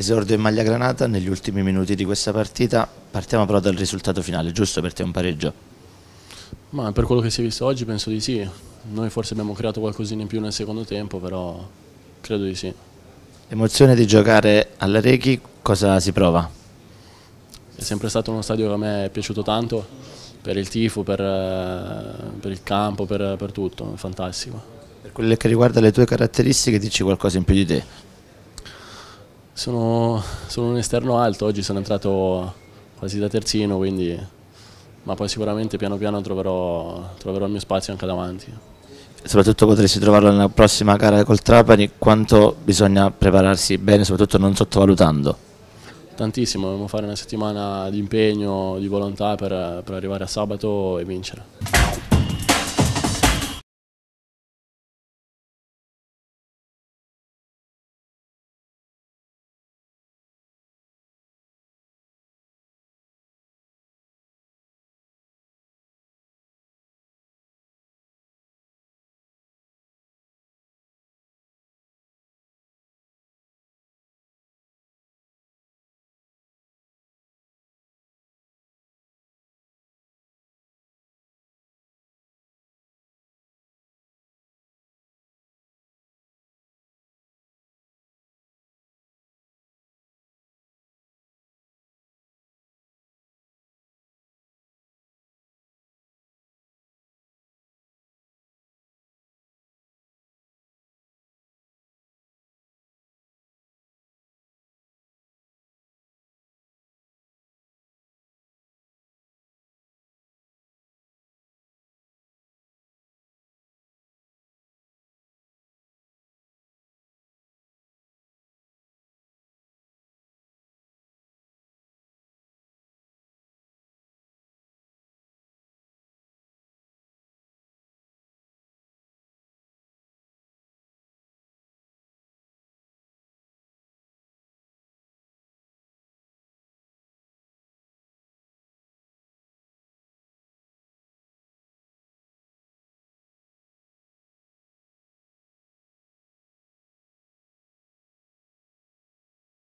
Esordio in maglia granata negli ultimi minuti di questa partita, partiamo però dal risultato finale, giusto per te un pareggio? Ma per quello che si è visto oggi penso di sì, noi forse abbiamo creato qualcosina in più nel secondo tempo, però credo di sì. Emozione di giocare alla Rechi, cosa si prova? È sempre stato uno stadio che a me è piaciuto tanto, per il tifo, per, eh, per il campo, per, per tutto, fantastico. Per quello che riguarda le tue caratteristiche dici qualcosa in più di te? Sono, sono, un esterno alto, oggi sono entrato quasi da terzino, quindi, ma poi sicuramente piano piano troverò, troverò il mio spazio anche davanti. Soprattutto potresti trovarlo nella prossima gara col Trapani, quanto bisogna prepararsi bene, soprattutto non sottovalutando? Tantissimo, dobbiamo fare una settimana di impegno, di volontà per, per arrivare a sabato e vincere.